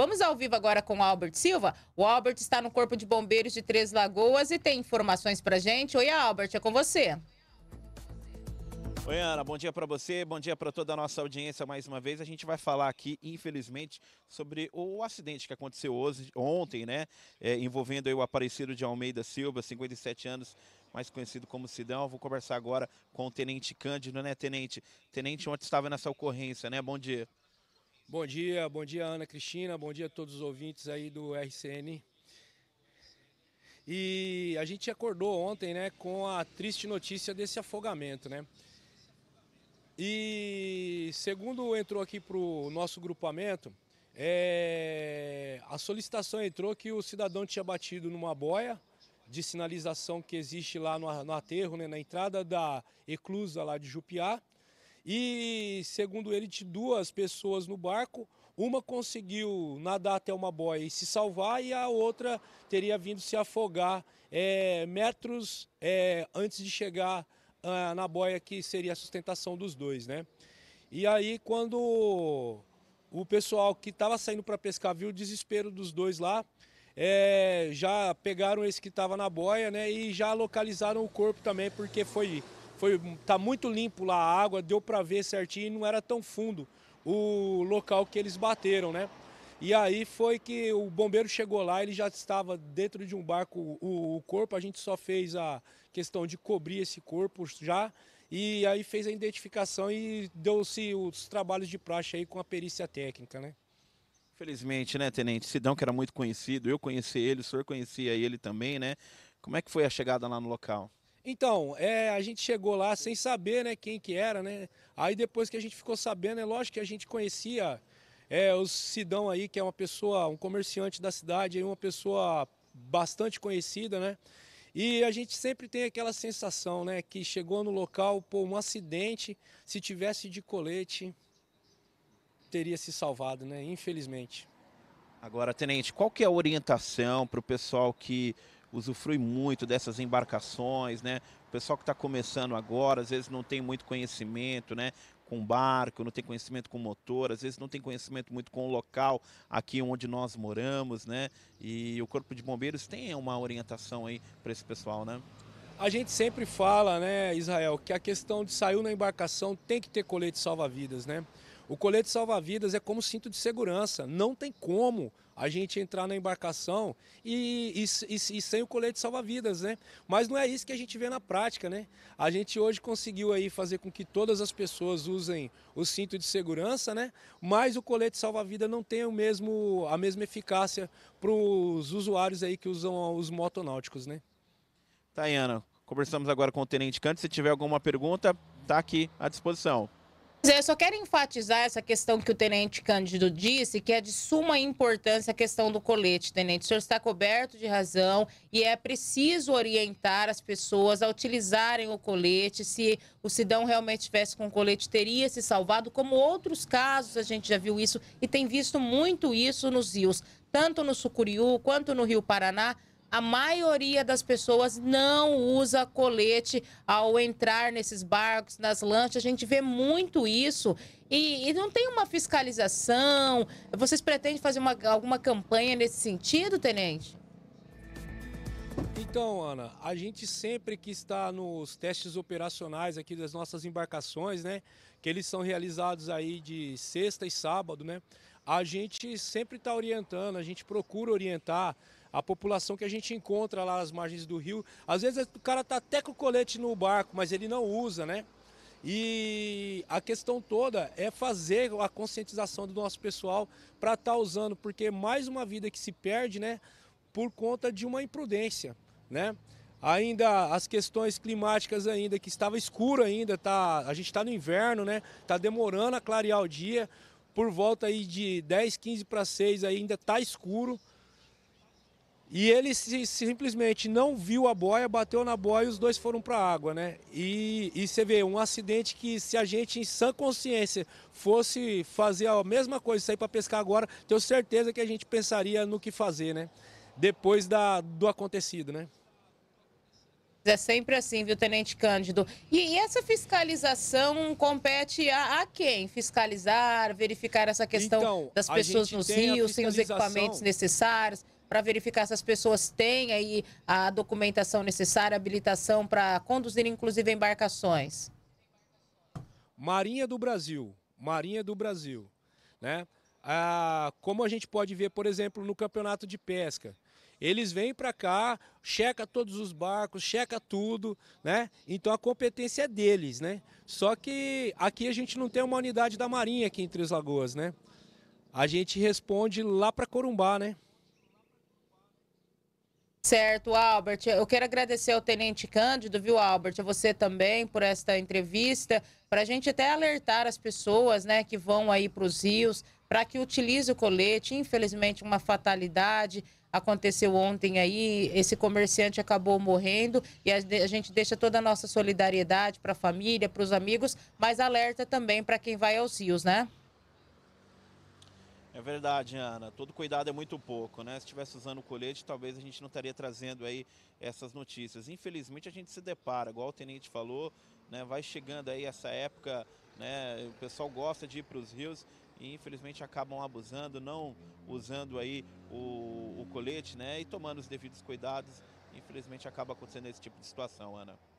Vamos ao vivo agora com o Albert Silva. O Albert está no Corpo de Bombeiros de Três Lagoas e tem informações para gente. Oi, Albert, é com você. Oi, Ana, bom dia para você, bom dia para toda a nossa audiência mais uma vez. A gente vai falar aqui, infelizmente, sobre o acidente que aconteceu hoje, ontem, né? É, envolvendo o Aparecido de Almeida Silva, 57 anos, mais conhecido como Sidão. vou conversar agora com o Tenente Cândido, né, Tenente? Tenente, ontem estava nessa ocorrência, né? Bom dia. Bom dia, bom dia Ana Cristina, bom dia a todos os ouvintes aí do RCN. E a gente acordou ontem, né, com a triste notícia desse afogamento, né? E segundo entrou aqui para o nosso grupamento, é, a solicitação entrou que o cidadão tinha batido numa boia de sinalização que existe lá no, no aterro, né, na entrada da eclusa lá de Jupiá. E, segundo ele, tinha duas pessoas no barco. Uma conseguiu nadar até uma boia e se salvar, e a outra teria vindo se afogar é, metros é, antes de chegar ah, na boia, que seria a sustentação dos dois, né? E aí, quando o pessoal que estava saindo para pescar viu o desespero dos dois lá, é, já pegaram esse que estava na boia, né? E já localizaram o corpo também, porque foi foi, tá muito limpo lá a água, deu para ver certinho, não era tão fundo o local que eles bateram, né? E aí foi que o bombeiro chegou lá, ele já estava dentro de um barco, o, o, corpo, a gente só fez a questão de cobrir esse corpo já, e aí fez a identificação e deu-se os trabalhos de praxe aí com a perícia técnica, né? Felizmente, né, Tenente? Sidão, que era muito conhecido, eu conheci ele, o senhor conhecia ele também, né? Como é que foi a chegada lá no local? Então, é, a gente chegou lá sem saber né, quem que era, né? Aí depois que a gente ficou sabendo, é lógico que a gente conhecia é, o Sidão aí, que é uma pessoa, um comerciante da cidade, uma pessoa bastante conhecida, né? E a gente sempre tem aquela sensação, né? Que chegou no local, por um acidente, se tivesse de colete, teria se salvado, né? Infelizmente. Agora, Tenente, qual que é a orientação para o pessoal que usufrui muito dessas embarcações, né? O pessoal que está começando agora, às vezes não tem muito conhecimento, né? Com barco, não tem conhecimento com motor, às vezes não tem conhecimento muito com o local aqui onde nós moramos, né? E o Corpo de Bombeiros tem uma orientação aí para esse pessoal, né? A gente sempre fala, né, Israel, que a questão de saiu na embarcação tem que ter colete salva-vidas, né? O colete salva-vidas é como cinto de segurança. Não tem como a gente entrar na embarcação e, e, e, e sem o colete salva-vidas, né? Mas não é isso que a gente vê na prática, né? A gente hoje conseguiu aí fazer com que todas as pessoas usem o cinto de segurança, né? Mas o colete salva-vida não tem o mesmo, a mesma eficácia para os usuários aí que usam os motonáuticos, né? Tayana, conversamos agora com o Tenente Cante. Se tiver alguma pergunta, está aqui à disposição. Eu só quero enfatizar essa questão que o tenente Cândido disse, que é de suma importância a questão do colete, tenente. O senhor está coberto de razão e é preciso orientar as pessoas a utilizarem o colete. Se o Sidão realmente tivesse com o colete, teria se salvado, como outros casos a gente já viu isso e tem visto muito isso nos rios, tanto no Sucuriú quanto no Rio Paraná a maioria das pessoas não usa colete ao entrar nesses barcos, nas lanchas. A gente vê muito isso. E, e não tem uma fiscalização. Vocês pretendem fazer uma, alguma campanha nesse sentido, tenente? Então, Ana, a gente sempre que está nos testes operacionais aqui das nossas embarcações, né? Que eles são realizados aí de sexta e sábado, né? a gente sempre está orientando, a gente procura orientar a população que a gente encontra lá nas margens do rio. Às vezes o cara está até com o colete no barco, mas ele não usa, né? E a questão toda é fazer a conscientização do nosso pessoal para estar tá usando, porque mais uma vida que se perde, né? Por conta de uma imprudência, né? ainda as questões climáticas ainda que estava escuro ainda tá a gente está no inverno né tá demorando a clarear o dia por volta aí de 10, 15 para 6 ainda está escuro. E ele se, simplesmente não viu a boia, bateu na boia e os dois foram para a água, né? E, e você vê, um acidente que se a gente em sã consciência fosse fazer a mesma coisa, sair para pescar agora, tenho certeza que a gente pensaria no que fazer, né? Depois da, do acontecido, né? É sempre assim, viu, Tenente Cândido? E, e essa fiscalização compete a, a, quem? Fiscalizar, verificar essa questão então, das pessoas nos rios, sem os equipamentos necessários, para verificar se as pessoas têm aí a documentação necessária, habilitação para conduzir, inclusive, embarcações. Marinha do Brasil, Marinha do Brasil, né? Ah, como a gente pode ver, por exemplo, no campeonato de pesca. Eles vêm para cá, checa todos os barcos, checa tudo, né? Então a competência é deles, né? Só que aqui a gente não tem uma unidade da Marinha aqui em Três Lagoas, né? A gente responde lá para Corumbá, né? Certo, Albert. Eu quero agradecer ao Tenente Cândido, viu, Albert? A você também por esta entrevista, para a gente até alertar as pessoas né, que vão aí para os rios, para que utilize o colete. Infelizmente, uma fatalidade aconteceu ontem aí, esse comerciante acabou morrendo e a gente deixa toda a nossa solidariedade para a família, para os amigos, mas alerta também para quem vai aos rios, né? É verdade, Ana. Todo cuidado é muito pouco, né? Se estivesse usando o colete, talvez a gente não estaria trazendo aí essas notícias. Infelizmente, a gente se depara, igual o tenente falou, né? Vai chegando aí essa época, né? O pessoal gosta de ir para os rios e infelizmente acabam abusando, não usando aí o, o colete, né? E tomando os devidos cuidados. Infelizmente, acaba acontecendo esse tipo de situação, Ana.